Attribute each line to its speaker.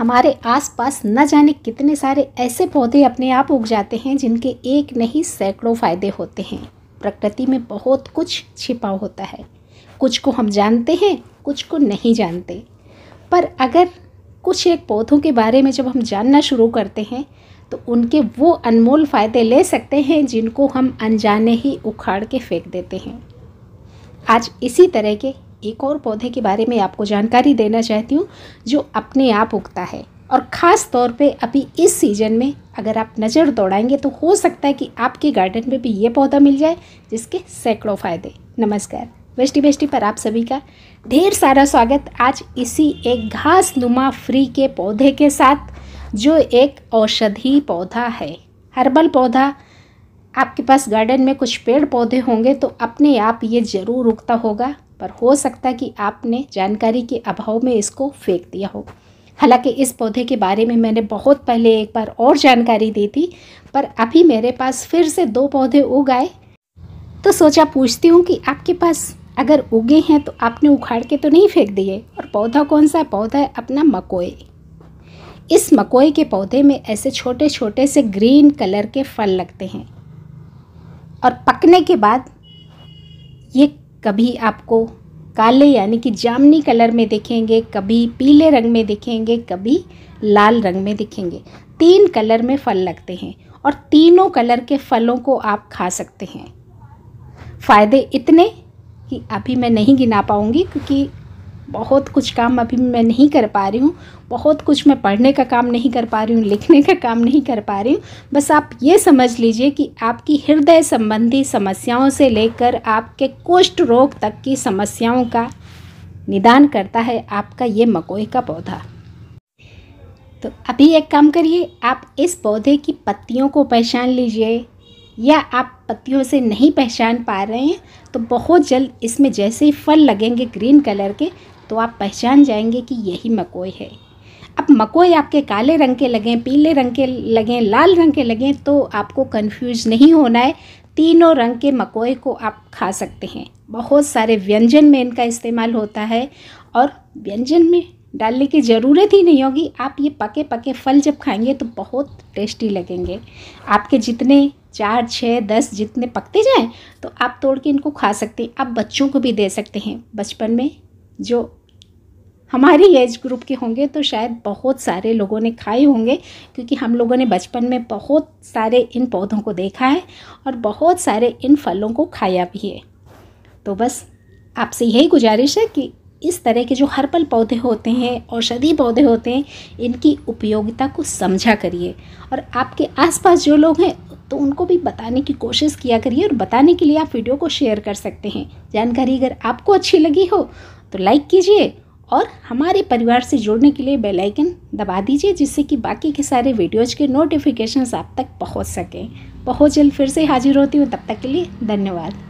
Speaker 1: हमारे आसपास न जाने कितने सारे ऐसे पौधे अपने आप उग जाते हैं जिनके एक नहीं सैकड़ों फायदे होते हैं प्रकृति में बहुत कुछ छिपा होता है कुछ को हम जानते हैं कुछ को नहीं जानते पर अगर कुछ एक पौधों के बारे में जब हम जानना शुरू करते हैं तो उनके वो अनमोल फ़ायदे ले सकते हैं जिनको हम अनजाने ही उखाड़ के फेंक देते हैं आज इसी तरह के एक और पौधे के बारे में आपको जानकारी देना चाहती हूँ जो अपने आप उगता है और ख़ास तौर पे अभी इस सीज़न में अगर आप नज़र दौड़ाएंगे तो हो सकता है कि आपके गार्डन में भी ये पौधा मिल जाए जिसके सैकड़ों फ़ायदे नमस्कार वेस्टी वेस्टी पर आप सभी का ढेर सारा स्वागत आज इसी एक घास नुमा फ्री के पौधे के साथ जो एक औषधि पौधा है हर्बल पौधा आपके पास गार्डन में कुछ पेड़ पौधे होंगे तो अपने आप ये ज़रूर उगता होगा पर हो सकता है कि आपने जानकारी के अभाव में इसको फेंक दिया हो हालांकि इस पौधे के बारे में मैंने बहुत पहले एक बार और जानकारी दी थी पर अभी मेरे पास फिर से दो पौधे उग आए तो सोचा पूछती हूँ कि आपके पास अगर उगे हैं तो आपने उखाड़ के तो नहीं फेंक दिए और पौधा कौन सा पौधा है अपना मकोए इस मकोए के पौधे में ऐसे छोटे छोटे से ग्रीन कलर के फल लगते हैं और पकने के बाद ये कभी आपको काले यानी कि जामनी कलर में देखेंगे कभी पीले रंग में देखेंगे कभी लाल रंग में दिखेंगे तीन कलर में फल लगते हैं और तीनों कलर के फलों को आप खा सकते हैं फ़ायदे इतने कि अभी मैं नहीं गिना पाऊँगी क्योंकि बहुत कुछ काम अभी मैं नहीं कर पा रही हूँ बहुत कुछ मैं पढ़ने का काम नहीं कर पा रही हूँ लिखने का काम नहीं कर पा रही हूँ बस आप ये समझ लीजिए कि आपकी हृदय संबंधी समस्याओं से लेकर आपके कुष्ठ रोग तक की समस्याओं का निदान करता है आपका ये मकोई का पौधा तो अभी एक काम करिए आप इस पौधे की पत्तियों को पहचान लीजिए या आप पत्तियों से नहीं पहचान पा रहे हैं तो बहुत जल्द इसमें जैसे ही फल लगेंगे ग्रीन कलर के तो आप पहचान जाएंगे कि यही मकोई है अब मकोई आपके काले रंग के लगें पीले रंग के लगें लाल रंग के लगें तो आपको कंफ्यूज नहीं होना है तीनों रंग के मकोई को आप खा सकते हैं बहुत सारे व्यंजन में इनका इस्तेमाल होता है और व्यंजन में डालने की ज़रूरत ही नहीं होगी आप ये पके पके फल जब खाएंगे तो बहुत टेस्टी लगेंगे आपके जितने चार छः दस जितने पकते जाएं तो आप तोड़ के इनको खा सकते हैं आप बच्चों को भी दे सकते हैं बचपन में जो हमारी एज ग्रुप के होंगे तो शायद बहुत सारे लोगों ने खाए होंगे क्योंकि हम लोगों ने बचपन में बहुत सारे इन पौधों को देखा है और बहुत सारे इन फलों को खाया भी है तो बस आपसे यही गुजारिश है कि इस तरह के जो हर्बल पौधे होते हैं औषधि पौधे होते हैं इनकी उपयोगिता को समझा करिए और आपके आसपास जो लोग हैं तो उनको भी बताने की कोशिश किया करिए और बताने के लिए आप वीडियो को शेयर कर सकते हैं जानकारी अगर आपको अच्छी लगी हो तो लाइक कीजिए और हमारे परिवार से जुड़ने के लिए बेल आइकन दबा दीजिए जिससे कि बाकी के सारे वीडियोज़ के नोटिफिकेशंस आप तक पहुंच सकें बहुत जल्द फिर से हाजिर होती हूँ तब तक के लिए धन्यवाद